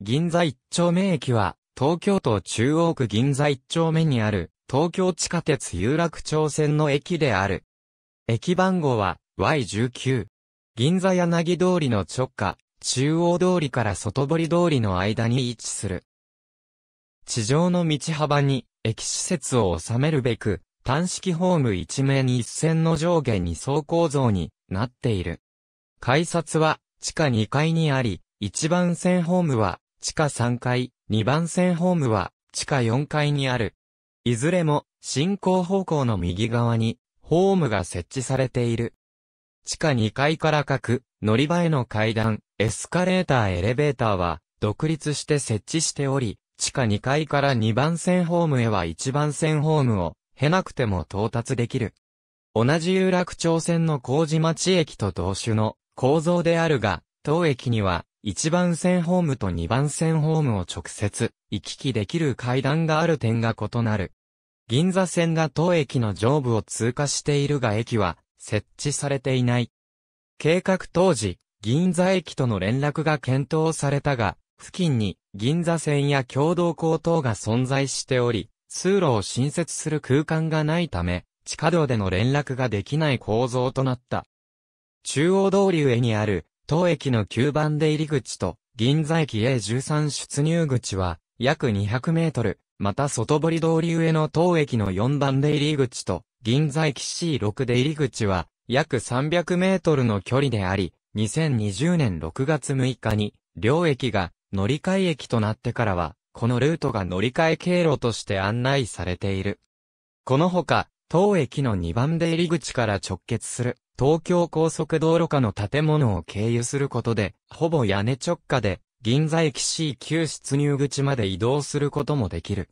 銀座一丁目駅は、東京都中央区銀座一丁目にある、東京地下鉄有楽町線の駅である。駅番号は Y19。銀座柳通りの直下、中央通りから外堀通りの間に位置する。地上の道幅に、駅施設を収めるべく、単式ホーム一面に一線の上下に層構造になっている。改札は地下2階にあり、一番線ホームは地下3階、2番線ホームは、地下4階にある。いずれも、進行方向の右側に、ホームが設置されている。地下2階から各、乗り場への階段、エスカレーターエレベーターは、独立して設置しており、地下2階から2番線ホームへは1番線ホームを、経なくても到達できる。同じ有楽町線の麹町駅と同種の構造であるが、当駅には1番線ホームと2番線ホームを直接行き来できる階段がある点が異なる。銀座線が当駅の上部を通過しているが駅は設置されていない。計画当時、銀座駅との連絡が検討されたが、付近に銀座線や共同高等が存在しており、通路を新設する空間がないため、地下道での連絡ができない構造となった。中央通り上にある当駅の9番出入り口と、銀座駅 A13 出入口は、約200メートル、また外堀通り上の当駅の4番出入り口と、銀座駅 C6 出入り口は、約300メートルの距離であり、2020年6月6日に、両駅が乗り換え駅となってからは、このルートが乗り換え経路として案内されている。このほか、当駅の2番出入り口から直結する東京高速道路下の建物を経由することで、ほぼ屋根直下で、銀座駅 c 級出入口まで移動することもできる。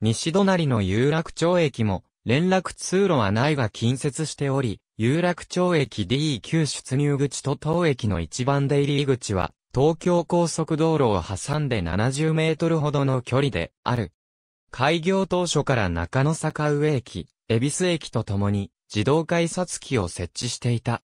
西隣の有楽町駅も、連絡通路はないが近接しており、有楽町駅 d 級出入口と当駅の一番出入り口は、東京高速道路を挟んで70メートルほどの距離である。開業当初から中野坂上駅、恵比寿駅とともに、自動改札機を設置していた。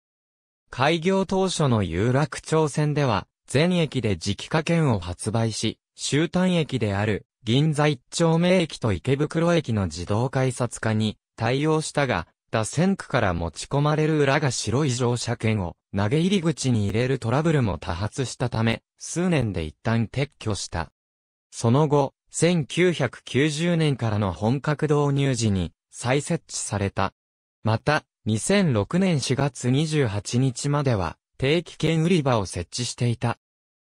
開業当初の有楽町線では、全駅で磁気化券を発売し、終端駅である銀座一丁目駅と池袋駅の自動改札化に対応したが、打線区から持ち込まれる裏が白い乗車券を投げ入り口に入れるトラブルも多発したため、数年で一旦撤去した。その後、1990年からの本格導入時に再設置されたまた、2006年4月28日までは、定期券売り場を設置していた。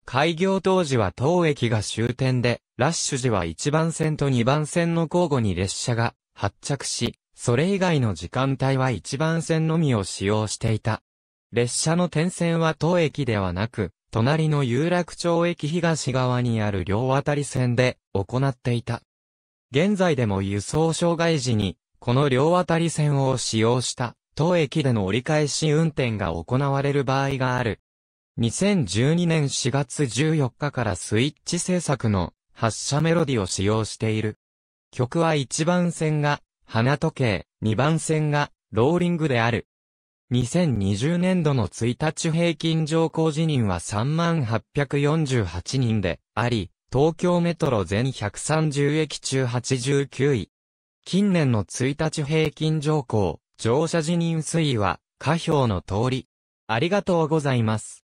開業当時は当駅が終点で、ラッシュ時は1番線と2番線の交互に列車が発着し、それ以外の時間帯は1番線のみを使用していた。列車の点線は当駅ではなく、隣の有楽町駅東側にある両渡り線で行っていた。現在でも輸送障害時にこの両渡り線を使用した当駅での折り返し運転が行われる場合がある。2012年4月14日からスイッチ制作の発車メロディを使用している。曲は1番線が花時計、2番線がローリングである。2020年度の1日平均乗降辞人は3848人であり、東京メトロ全130駅中89位。近年の1日平均乗項、乗車辞任推移は、下表の通り。ありがとうございます。